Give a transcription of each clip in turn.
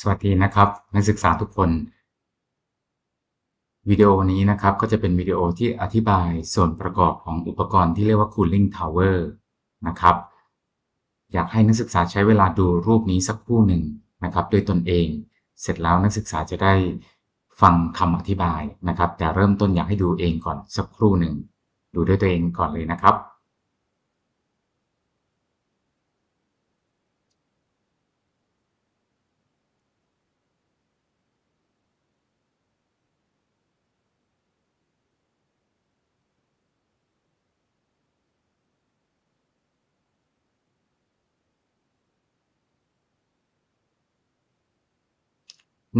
สวัสดีนะครับ นักศึกษาทุกคนวิดีโอนี้นะครับก็จะเป็นวิดีโอที่อธิบายส่วนประกอบของอุปกรณ์ที่เรียกว่า Cooling Tower นะครับ อยากให้นักศึกษาใช้เวลาดูรูปนี้สักครู่หนึ่งนะครับด้วยตนเอง เสร็จแล้วนักศึกษาจะได้ฟังคำอธิบายนะครับแต่เริ่มต้นอยากให้ดูเองก่อนสักครู่หนึ่งดูด้วยตัวเองก่อนเลยนะครับ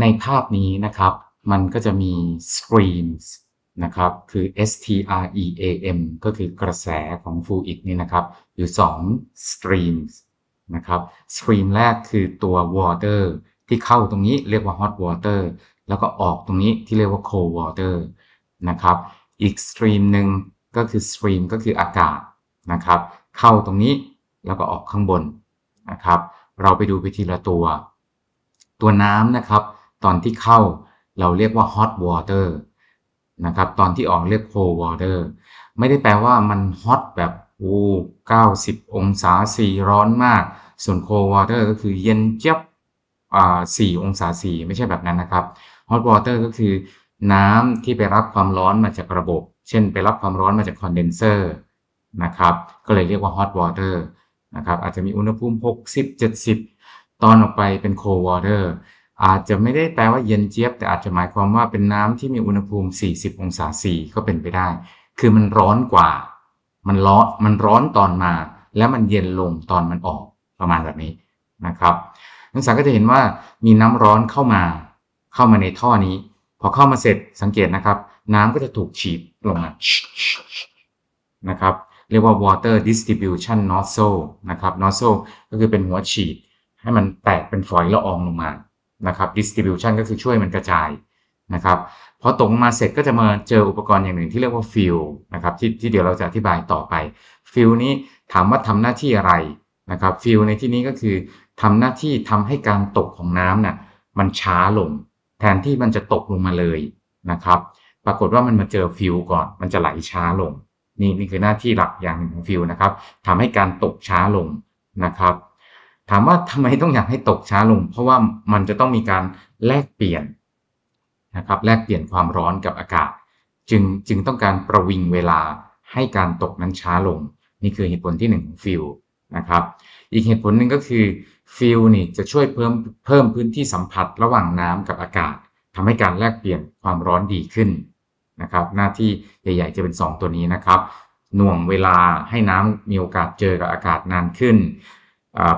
ในภาพนี้นะครับมันก็จะมี streams นะครับคือ stream ก็คือกระแสของฟูอิกนี่นะครับอยู่2 streams นะครับ stream แรกคือตัว water ที่เข้าตรงนี้เรียกว่า hot water แล้วก็ออกตรงนี้ที่เรียกว่า cold water นะครับอีก stream หนึ่งก็คือ stream ก็คืออากาศนะครับ เข้าตรงนี้แล้วก็ออกข้างบนนะครับ เราไปดูไปทีละตัว ตัวน้ำนะครับตอนที่เข้าเราเรียกว่า hot water นะครับตอนที่ออกเรียก cold water ไม่ได้แปลว่ามันฮอตแบบโอ้90 องศาสีร้อนมาก ส่วน cold water ก็คือเย็นเจี๊ยบอ่า4องศาสีไม่ใช่แบบนั้นนะครับ hot water ก็คือน้ำที่ไปรับความร้อนมาจากระบบ เช่นไปรับความร้อนมาจากคอนเดนเซอร์นะครับก็เลยเรียกว่า hot water นะครับอาจจะมีอุณหภูมิ60 70 ตอนออกไปเป็น cold water อาจจะไม่ได้แปลว่าเย็นเจี๊ยบ แต่อาจจะหมายความว่าเป็นน้ำที่มีอุณหภูมิ 40 องศาสีก็เป็นไปได้ คือมันร้อนกว่า มันร้อนมันร้อนตอนมา และมันเย็นลงตอนมันออกประมาณแบบนี้นะครับ นักศึกษาก็จะเห็นว่ามีน้ำร้อนเข้ามา เข้ามาในท่อนี้ พอเข้ามาเสร็จสังเกตนะครับ น้ำก็จะถูกฉีดลงมานะครับ เรียกว่า water distribution nozzle นะครับ nozzle ก็คือเป็นหัวฉีดให้มันแตกเป็นฝอยละอองลงมานะครับ distribution ก็คือช่วยมันกระจายนะครับพอตกมาเสร็จก็จะมาเจออุปกรณ์อย่างหนึ่งที่เรียกว่าฟิลนะครับที่ที่เดี๋ยวเราจะอธิบายต่อไปฟิลนี้ถามว่าทำหน้าที่อะไรนะครับฟิลในที่นี้ก็คือ ทำหน้าที่ทำให้การตกของน้ำน่ะมันช้าลงแทนที่มันจะตกลงมาเลยนะครับ ปรากฏว่ามันมาเจอฟิลก่อน มันจะไหลช้าลงนี่นี่คือหน้าที่หลักอย่างหนึ่งของฟิลนะครับทำให้การตกช้าลงนะครับถามว่าทำไมต้องอยากให้ตกช้าลง เพราะว่ามันจะต้องมีการแลกเปลี่ยนนะครับแลกเปลี่ยนความร้อนกับอากาศจึงจึงต้องการประวิงเวลาให้การตกนั้นช้าลง นี่คือเหตุผลที่1ึ่งฟิลนะครับอีกเหตุผลหนึ่งก็คือฟิลนี่จะช่วยเพิ่มเพิ่มพื้นที่สัมผัสระหว่างน้ำกับอากาศ ทำให้การแลกเปลี่ยนความร้อนดีขึ้นนะครับ หน้าที่ใหญ่ๆจะเป็น 2 ตัวนี้นะครับ หน่วงเวลาให้น้ำมีโอกาสเจอกับอากาศนานขึ้น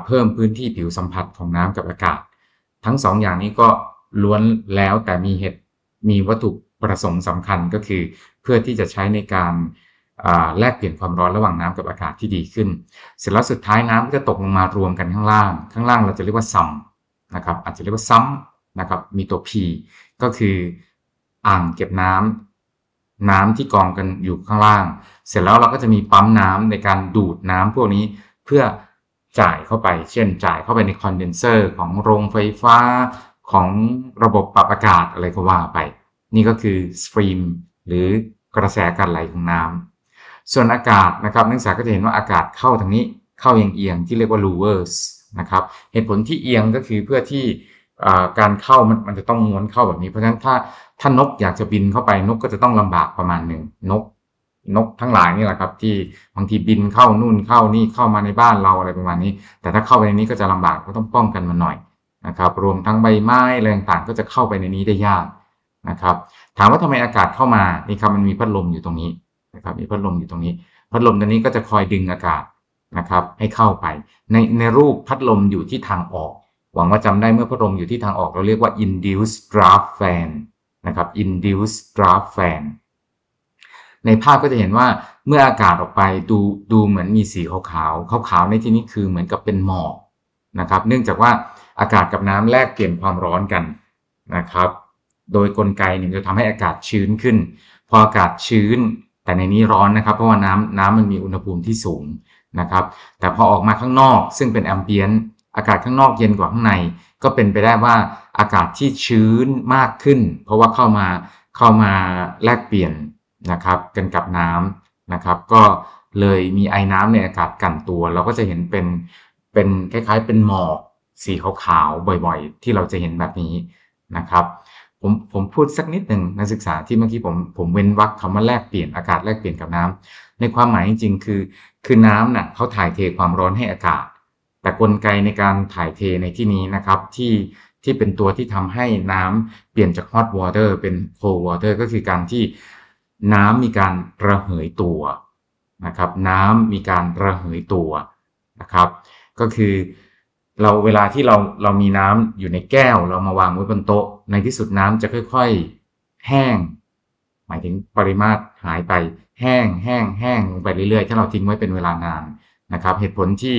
เพิ่มพื้นที่ผิวสัมผัสของน้ำกับอากาศ ทั้ง2ออย่างนี้ก็ล้วนแล้วแต่มีเหตุมีวัตถุประสงค์สำคัญก็คือ เพื่อที่จะใช้ในการแลกเปลี่ยนความร้อนระหว่างน้ำกับอากาศที่ดีขึ้น เสร็จแล้วสุดท้ายน้ำก็ตกลงมารวมกันข้างล่าง ข้างล่างเราจะเรียกว่าซัมนะครับ อาจจะเรียกว่าซ้ำนะครับ มีตัว P ก็คืออ่างเก็บน้ำ น้ำที่กองกันอยู่ข้างล่าง เสร็จแล้วเราก็จะมีปั๊มน้ำในการดูดน้ำพวกนี้เพื่อจ่ายเข้าไป เช่น จ่ายเข้าไปในคอนเดนเซอร์ของโรงไฟฟ้าของระบบปรับอากาศอะไรก็ว่าไป นี่ก็คือสตรีมหรือกระแสการไหลของน้ำ ส่วนอากาศนะครับนักศึกษาก็จะเห็นว่าอากาศเข้าทางนี้เข้าเอียงๆที่เรียกว่า louvers นะครับ เหตุผลที่เอียงก็คือเพื่อที่การเข้ามันมันจะต้องม้วนเข้าแบบนี้ เพราะฉะนั้นถ้าถ้านกอยากจะบินเข้าไปนกก็จะต้องลำบากประมาณหนึ่งนกนกทั้งหลายนี่แหละครับที่บางทีบินเข้านู่นเข้านี่เข้ามาในบ้านเราอะไรประมาณนี้ แต่ถ้าเข้าไปในนี้ก็จะลำบากก็ต้องป้องกันมันหน่อยนะครับรวมทั้งใบไม้แรงต่างก็จะเข้าไปในนี้ได้ยากนะครับถามว่าทำไมอากาศเข้ามานี่ครับมันมีพัดลมอยู่ตรงนี้นะครับมีพัดลมอยู่ตรงนี้ พัดลมตัวนี้ก็จะคอยดึงอากาศนะครับให้เข้าไปในในรูปพัดลมอยู่ที่ทางออก หวังว่าจำได้เมื่อพัดลมอยู่ที่ทางออก เราเรียกว่า induced draft fan นะครับ induced draft fan ในภาพก็จะเห็นว่าเมื่ออากาศออกไปดูดูเหมือนมีสีขาวๆขาวๆในที่นี้คือเหมือนกับเป็นหมอกนะครับ เนื่องจากว่าอากาศกับน้ำแลกเปลี่ยนความร้อนกันนะครับ โดยกลไกนี่จะทำให้อากาศชื้นขึ้น พออากาศชื้นแต่ในนี้ร้อนนะครับ เพราะว่าน้ำน้ำมันมีอุณหภูมิที่สูงนะครับ แต่พอออกมาข้างนอก ซึ่งเป็นแอมเบียนอากาศข้างนอกเย็นกว่าข้างในก็เป็นไปได้ว่าอากาศที่ชื้นมากขึ้น เพราะว่าเข้ามาเข้ามาแลกเปลี่ยนนะครับ กันกับน้ำนะครับก็เลยมีไอ้น้ำในอากาศกันตัว เราก็จะเห็นเป็นเป็นคล้ายๆเป็นหมอกสีขาวๆบ่อยๆ ที่เราจะเห็นแบบนี้ นะครับ ผม ผมพูดสักนิดหนึ่งนักศึกษาที่เมื่อกี้ผมผมเว้นวรรคคำว่าแลกเปลี่ยนอากาศแลกเปลี่ยนกับน้ำ ในความหมายจริงๆคือคือน้ำนะ่ะเขาถ่ายเทความร้อนให้อากาศ แต่กลไกในการถ่ายเทในที่นี้นะครับที่ที่เป็นตัวที่ทำให้น้ำเปลี่ยนจากฮอตวอเตอร์เป็นโคลวอเตอร์ก็คือการที่น้ำมีการระเหยตัวนะครับ น้ำมีการระเหยตัวนะครับ ก็คือเราเวลาที่เราเรามีน้ำอยู่ในแก้ว เรามาวางไว้บนโต๊ะในที่สุดน้ำจะค่อย ๆแห้ง หมายถึงปริมาตรหายไปแห้งแห้งแห้งลงไปเรื่อยๆ ถ้าเราทิ้งไว้เป็นเวลานานนะครับ เหตุผลที่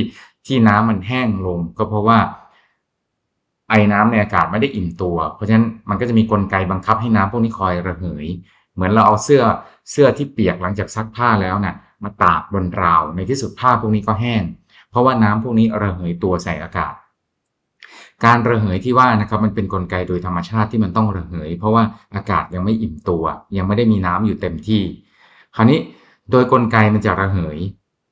ที่น้ำมันแห้งลงก็เพราะว่า ไอ้น้ำในอากาศไม่ได้อิ่มตัว เพราะฉะนั้นมันก็จะมีกลไกบังคับให้น้ำพวกนี้คอยระเหยเหมือนเราเอาเสื้อเสื้อที่เปียกหลังจากซักผ้าแล้วนะ่ะมาตากบนราว ในที่สุดผ้าพวกนี้ก็แห้ง เพราะว่าน้ำพวกนี้ระเหยตัวใส่อากาศ การระเหยที่ว่านะครับมันเป็นนกลไกโดยธรรมชาติที่มันต้องระเหย เพราะว่าอากาศยังไม่อิ่มตัว ยังไม่ได้มีน้ำอยู่เต็มที่ คราวนี้โดยกลไกมันจะระเหย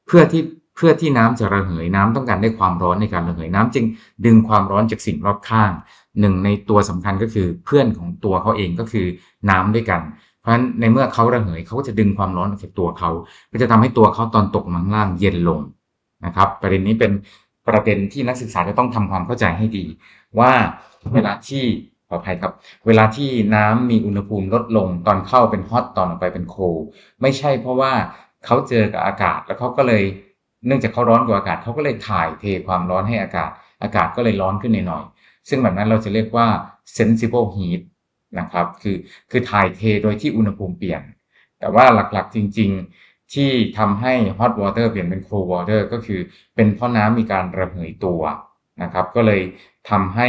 เพื่อที่เพื่อที่น้ำจะระเหยน้ำต้องการได้ความร้อนในการระเหยน้ำจึงดึงความร้อนจากสิ่งรอบข้าง หนึ่งในตัวสำคัญก็คือเพื่อนของตัวเขาเองก็คือน้ำด้วยกันเพราะฉะนั้นในเมื่อเขาระเหยเขาก็จะดึงความร้อนจากตัวเขา ก็จะทำให้ตัวเขาตอนตกมังล่างเย็นลงนะครับประเด็นนี้เป็นประเด็นที่นักศึกษาจะต้องทำความเข้าใจให้ดี ว่าเวลาที่ขออภัยครับเวลาที่น้ำมีอุณหภูมิลดลง ตอนเข้าเป็นฮอตตอนออกไปเป็นโคลไม่ใช่เพราะว่าเขาเจอกับอากาศ แล้วเขาก็เลยเนื่องจากเขาร้อนกว่าอากาศเขาก็เลยถ่ายเทความร้อนให้อากาศ อากาศก็เลยร้อนขึ้นหน่อยๆซึ่งแบบนั้นเราจะเรียกว่า sensible heat นะครับคือคือถ่ายเทโดยที่อุณหภูมิเปลี่ยน แต่ว่าหลักๆจริงๆที่ทำให้ hot water เปลี่ยนเป็น cold water ก็คือเป็นเพราะน้ำมีการระเหยตัวนะครับก็เลยทำให้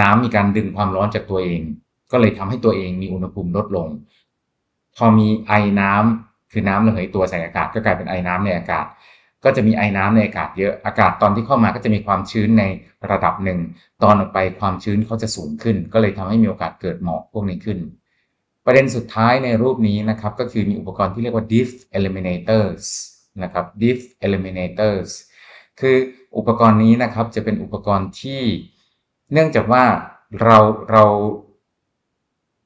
น้ำมีการดึงความร้อนจากตัวเอง ก็เลยทำให้ตัวเองมีอุณหภูมิลดลง พอมีไอน้ำคือน้ำระเหยตัวใส่อากาศ ก็กลายเป็นไอน้ำในอากาศก็จะมีไอ้น้ำในอากาศ เยอะ อากาศตอนที่เข้ามาก็จะมีความชื้นในระดับหนึ่ง ตอนออกไปความชื้นเขาจะสูงขึ้น ก็เลยทำให้มีโอกาสเกิดหมอกพวกนี้ขึ้น ประเด็นสุดท้ายในรูปนี้นะครับ ก็คือมีอุปกรณ์ที่เรียกว่า diff eliminators นะครับ diff eliminators คืออุปกรณ์นี้นะครับ จะเป็นอุปกรณ์ที่ เนื่องจากว่าเราเรา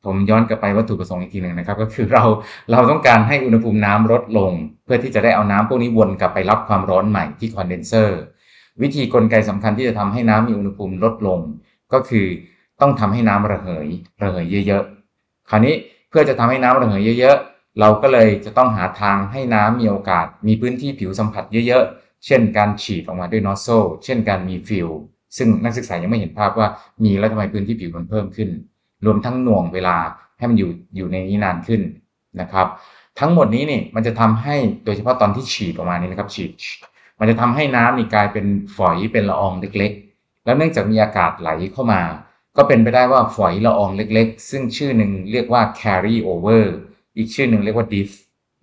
ผมย้อนกลับไปวัตถุประสงค์อีกทีหนึ่งนะครับ ก็คือเราเราต้องการให้อุณหภูมิน้ำลดลงเพื่อที่จะได้เอาน้ำพวกนี้วนกลับไปรับความร้อนใหม่ที่คอนเดนเซอร์วิธีกลไกสำคัญที่จะทำให้น้ำมีอุณหภูมิลดลง ก็คือ ต้องทำให้น้ำระเหยระเหยเยอะๆ คราวนี้เพื่อจะทำให้น้ำระเหยเยอะๆ เราก็เลยจะต้องหาทางให้น้ำมีโอกาส มีพื้นที่ผิวสัมผัสเยอะๆเช่น การฉีดออกมาด้วยนอสโซเช่น การมีฟิลซึ่งนักศึกษายังไม่เห็นภาพว่ามีแล้วทำไมพื้นที่ผิวมันเพิ่มขึ้นรวมทั้งหน่วงเวลาให้มันอยู่ อยู่ในนี้นานขึ้นนะครับ ทั้งหมดนี้นี่มันจะทำให้โดยเฉพาะตอนที่ฉีดออกมานี้นะครับฉีดมันจะทำให้น้ำนี่กลายเป็นฝอยเป็นละอองเล็ก ๆ แล้วเนื่องจากมีอากาศไหลเข้ามา ก็เป็นไปได้ว่าฝอยละอองเล็ก ๆ ซึ่งชื่อหนึ่งเรียกว่า carry over อีกชื่อหนึ่งเรียกว่า diff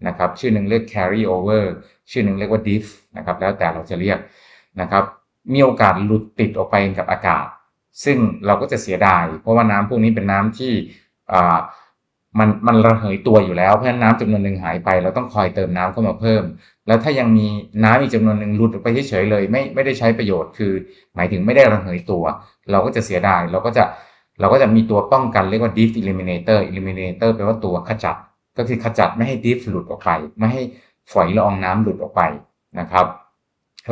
นะครับชื่อหนึ่งเรียก carry over ชื่อหนึ่งเรียกว่า diff นะครับแล้วแต่เราจะเรียกนะครับมีโอกาสหลุดติดออกไปกับอากาศซึ่งเราก็จะเสียดายเพราะว่าน้ำพวกนี้เป็นน้ำที่มันมันระเหยตัวอยู่แล้วเพราะฉะนั้นน้ำจำนวนหนึ่งหายไปเราต้องคอยเติมน้ำเข้ามาเพิ่ม แล้วถ้ายังมีน้ำอีกจำนวนหนึ่งหลุดไปเฉยเลยไม่ไม่ได้ใช้ประโยชน์คือ หมายถึงไม่ได้ระเหยตัว เราก็จะเสียดายเราก็จะเราก็จะมีตัวป้องกันเรียกว่า diff eliminator eliminator แปลว่าตัวขจัดก็คือขจัดไม่ให้ diff หลุดออกไปไม่ให้ฝอยละอองน้ำหลุดออกไปนะครับ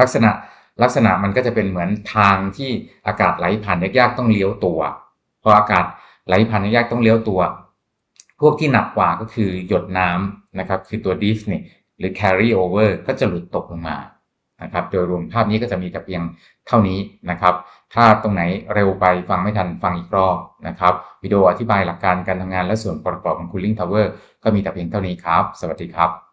ลักษณะลักษณะมันก็จะเป็นเหมือนทางที่อากาศไหลผ่านยากๆต้องเลี้ยวตัวพออากาศไหลผ่านยากๆต้องเลี้ยวตัว พวกที่หนักกว่าก็คือหยดน้ำนะครับ คือตัวดิฟนี่หรือ carry over ก็จะหลุดตกลงมานะครับ โดยรวมภาพนี้ก็จะมีแต่เพียงเท่านี้นะครับ ถ้าตรงไหนเร็วไปฟังไม่ทันฟังอีกรอบนะครับ วิดีโออธิบายหลักการการทำงานและส่วนประกอบของ Cooling Tower ก็มีแต่เพียงเท่านี้ครับ สวัสดีครับ